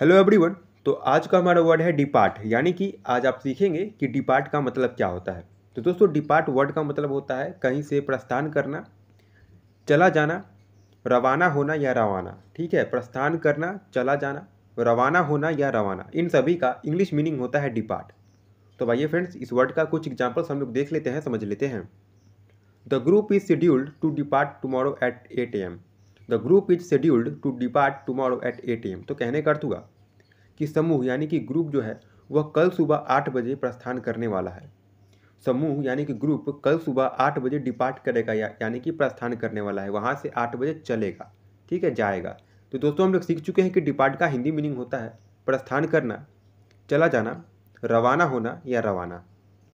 hello everyone तो आज का हमारा वर्ड है डिपार्ट यानी कि आज आप सीखेंगे कि डिपार्ट का मतलब क्या होता है तो दोस्तों डिपार्ट वर्ड का मतलब होता है कहीं से प्रस्थान करना चला जाना रवाना होना या रवाना ठीक है प्रस्थान करना चला जाना रवाना होना या रवाना इन सभी का इंग्लिश मीनिंग होता है डिपार्ट तो आइए फ्रेंड्स इस वर्ड का कुछ एग्जाम्पल्स हम लोग देख लेते हैं समझ लेते हैं the group is scheduled to depart tomorrow at eight AM the group is scheduled to depart tomorrow at eight AM तो कहने का अर्थ हुआ कि समूह यानी कि ग्रुप जो है वह कल सुबह आठ बजे प्रस्थान करने वाला है समूह यानी कि ग्रुप कल सुबह आठ बजे डिपार्ट करेगा या यानी कि प्रस्थान करने वाला है वहाँ से आठ बजे चलेगा ठीक है जाएगा तो दोस्तों हम लोग सीख चुके हैं कि डिपार्ट का हिंदी मीनिंग होता है प्रस्थान करना चला जाना रवाना होना या रवाना